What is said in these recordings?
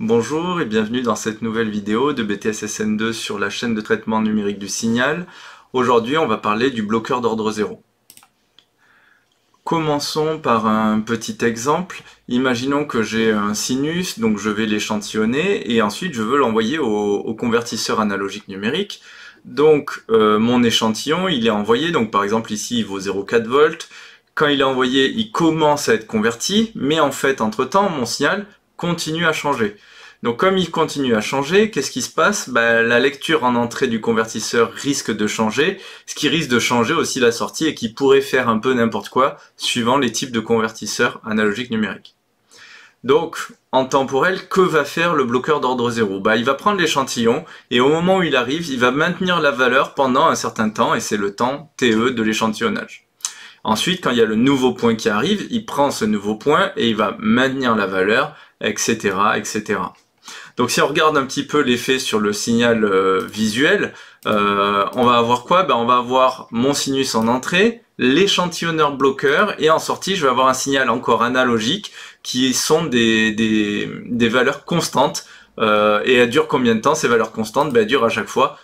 Bonjour et bienvenue dans cette nouvelle vidéo de BTSSN2 sur la chaîne de traitement numérique du signal. Aujourd'hui, on va parler du bloqueur d'ordre 0. Commençons par un petit exemple. Imaginons que j'ai un sinus, donc je vais l'échantillonner et ensuite je veux l'envoyer au, convertisseur analogique numérique. Donc euh, mon échantillon, il est envoyé, donc par exemple ici il vaut 0,4 volts. Quand il est envoyé, il commence à être converti, mais en fait, entre-temps, mon signal, continue à changer. Donc comme il continue à changer, qu'est-ce qui se passe bah, La lecture en entrée du convertisseur risque de changer, ce qui risque de changer aussi la sortie et qui pourrait faire un peu n'importe quoi suivant les types de convertisseurs analogiques numériques. Donc en temporel, que va faire le bloqueur d'ordre 0 bah, Il va prendre l'échantillon et au moment où il arrive, il va maintenir la valeur pendant un certain temps et c'est le temps TE de l'échantillonnage. Ensuite, quand il y a le nouveau point qui arrive, il prend ce nouveau point et il va maintenir la valeur, etc. etc. Donc si on regarde un petit peu l'effet sur le signal euh, visuel, euh, on va avoir quoi ben, On va avoir mon sinus en entrée, l'échantillonneur bloqueur, et en sortie, je vais avoir un signal encore analogique qui sont des, des, valeurs constantes. Euh, et elles durent combien de temps Ces valeurs constantes ben, elles durent à chaque fois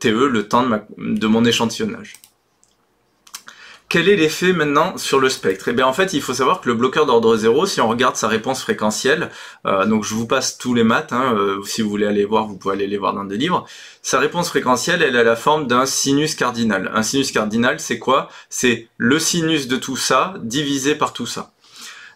TE, le temps de, de mon échantillonnage. Quel est l'effet maintenant sur le spectre Eh bien en fait, il faut savoir que le bloqueur d'ordre 0, si on regarde sa réponse fréquentielle, euh, donc je vous passe tous les maths, hein, euh, si vous voulez aller voir, vous pouvez aller les voir dans des livres, sa réponse fréquentielle, elle a la forme d'un sinus cardinal. Un sinus cardinal, c'est quoi C'est le sinus de tout ça divisé par tout ça.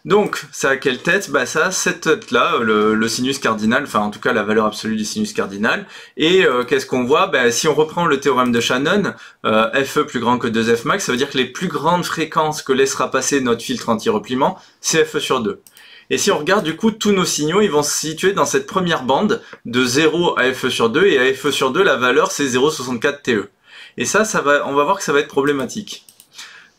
Donc, ça a quelle tête Bah ça cette tête-là, euh, le, sinus cardinal, enfin en tout cas la valeur absolue du sinus cardinal. Et euh, qu'est-ce qu'on voit bah, Si on reprend le théorème de Shannon, euh, FE plus grand que 2F max, ça veut dire que les plus grandes fréquences que laissera passer notre filtre anti-repliement, c'est FE sur 2. Et si on regarde du coup, tous nos signaux, ils vont se situer dans cette première bande de 0 à FE sur 2, et à FE sur 2, la valeur c'est 0,64 TE. Et ça, ça va, on va voir que ça va être problématique.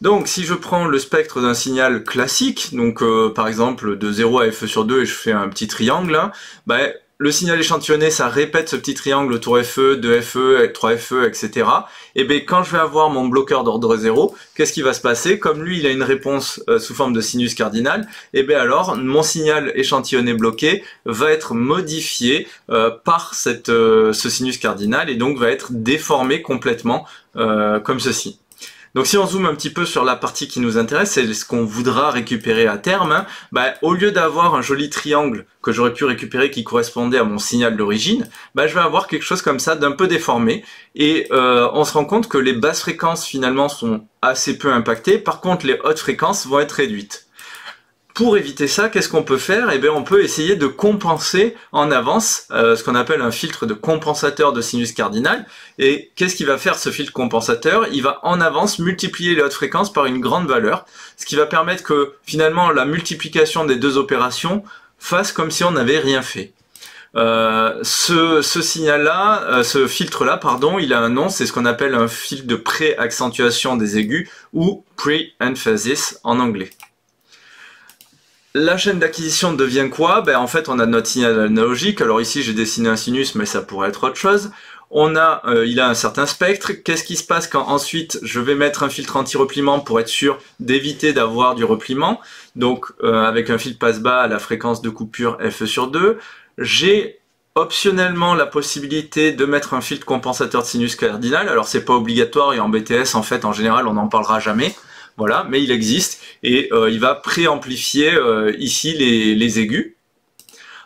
Donc si je prends le spectre d'un signal classique, donc euh, par exemple de 0 à FE sur 2 et je fais un petit triangle, hein, bah, le signal échantillonné, ça répète ce petit triangle autour FE, 2FE, 3FE, etc. E, et bien quand je vais avoir mon bloqueur d'ordre 0, qu'est-ce qui va se passer Comme lui, il a une réponse euh, sous forme de sinus cardinal, et bien alors mon signal échantillonné bloqué va être modifié euh, par cette, ce sinus cardinal et donc va être déformé complètement comme ceci. Donc si on zoome un petit peu sur la partie qui nous intéresse, c'est ce qu'on voudra récupérer à terme, hein. bah, au lieu d'avoir un joli triangle que j'aurais pu récupérer qui correspondait à mon signal d'origine, bah, je vais avoir quelque chose comme ça d'un peu déformé. Et euh, on se rend compte que les basses fréquences finalement sont assez peu impactées, par contre les hautes fréquences vont être réduites pour éviter ça, qu'est-ce qu'on peut faire Eh bien, on peut essayer de compenser en avance euh, ce qu'on appelle un filtre de compensateur de sinus cardinal. Et qu'est-ce qu'il va faire ce filtre compensateur Il va en avance multiplier les hautes fréquences par une grande valeur, ce qui va permettre que finalement la multiplication des deux opérations fasse comme si on n'avait rien fait. Euh, ce, signal-là, euh, ce filtre-là, pardon, il a un nom, c'est ce qu'on appelle un filtre de pré-accentuation des aigus ou pre-emphasis en anglais. La chaîne d'acquisition devient quoi ben, En fait, on a notre signal analogique. Alors ici, j'ai dessiné un sinus, mais ça pourrait être autre chose. On a, euh, il a un certain spectre. Qu'est-ce qui se passe quand ensuite je vais mettre un filtre anti-repliement pour être sûr d'éviter d'avoir du repliement Donc euh, avec un filtre passe-bas à la fréquence de coupure F sur 2, j'ai optionnellement la possibilité de mettre un filtre compensateur de sinus cardinal. Alors c'est pas obligatoire et en BTS en fait en général on n'en parlera jamais. Voilà, mais il existe et euh, il va préamplifier euh, ici les, aigus.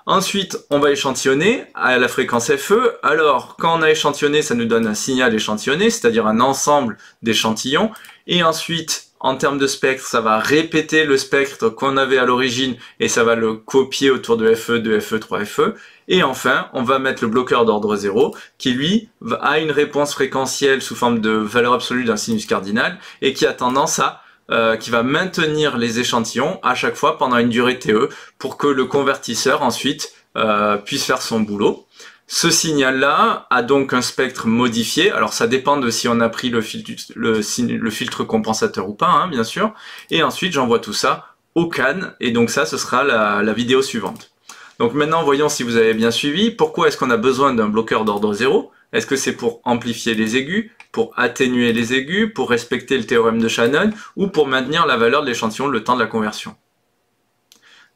Ensuite, on va échantillonner à la fréquence FE. Alors, quand on a échantillonné, ça nous donne un signal échantillonné, c'est-à-dire un ensemble d'échantillons. Et ensuite, en termes de spectre, ça va répéter le spectre qu'on avait à l'origine et ça va le copier autour de FE, de FE, 3FE. Et enfin, on va mettre le bloqueur d'ordre 0 qui, lui, a une réponse fréquentielle sous forme de valeur absolue d'un sinus cardinal et qui a tendance à euh, qui va maintenir les échantillons à chaque fois pendant une durée TE pour que le convertisseur ensuite euh, puisse faire son boulot. Ce signal-là a donc un spectre modifié. Alors ça dépend de si on a pris le, filtre compensateur ou pas, hein, bien sûr. Et ensuite, j'envoie tout ça au CAN. Et donc ça, ce sera la vidéo suivante. Donc maintenant, voyons si vous avez bien suivi. Pourquoi est-ce qu'on a besoin d'un bloqueur d'ordre 0 Est-ce que c'est pour amplifier les aigus, pour atténuer les aigus, pour respecter le théorème de Shannon ou pour maintenir la valeur de l'échantillon le temps de la conversion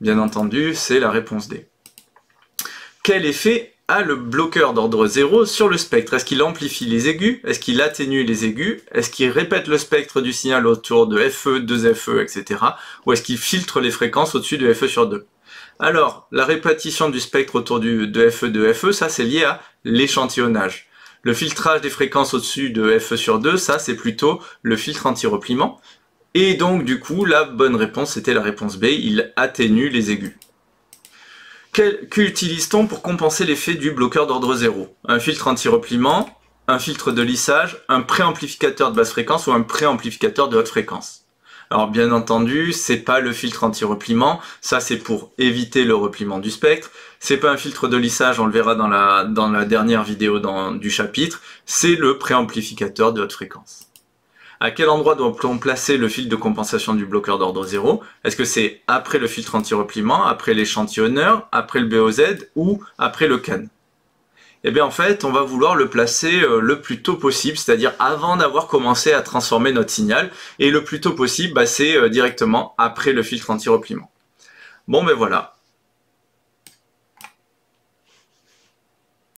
Bien entendu, c'est la réponse D. Quel effet a le bloqueur d'ordre 0 sur le spectre Est-ce qu'il amplifie les aigus Est-ce qu'il atténue les aigus Est-ce qu'il répète le spectre du signal autour de FE, 2FE, etc. Ou est-ce qu'il filtre les fréquences au-dessus de FE sur 2 alors, la répartition du spectre autour du, de FE de FE, ça c'est lié à l'échantillonnage. Le filtrage des fréquences au-dessus de FE sur 2, ça c'est plutôt le filtre anti-repliement. Et donc du coup, la bonne réponse c'était la réponse B, il atténue les aigus. Qu'utilise-t-on pour compenser l'effet du bloqueur d'ordre 0 Un filtre anti-repliement, un filtre de lissage, un préamplificateur de basse fréquence ou un préamplificateur de haute fréquence alors bien entendu, c'est pas le filtre anti-repliement, ça c'est pour éviter le repliement du spectre. C'est pas un filtre de lissage, on le verra dans la, dans la dernière vidéo dans, du chapitre, c'est le préamplificateur de haute fréquence. À quel endroit doit-on placer le filtre de compensation du bloqueur d'ordre 0 Est-ce que c'est après le filtre anti-repliement, après l'échantillonneur, après le BOZ ou après le CAN et eh bien en fait, on va vouloir le placer euh, le plus tôt possible, c'est-à-dire avant d'avoir commencé à transformer notre signal, et le plus tôt possible, bah, c'est euh, directement après le filtre anti-repliement. Bon, ben voilà,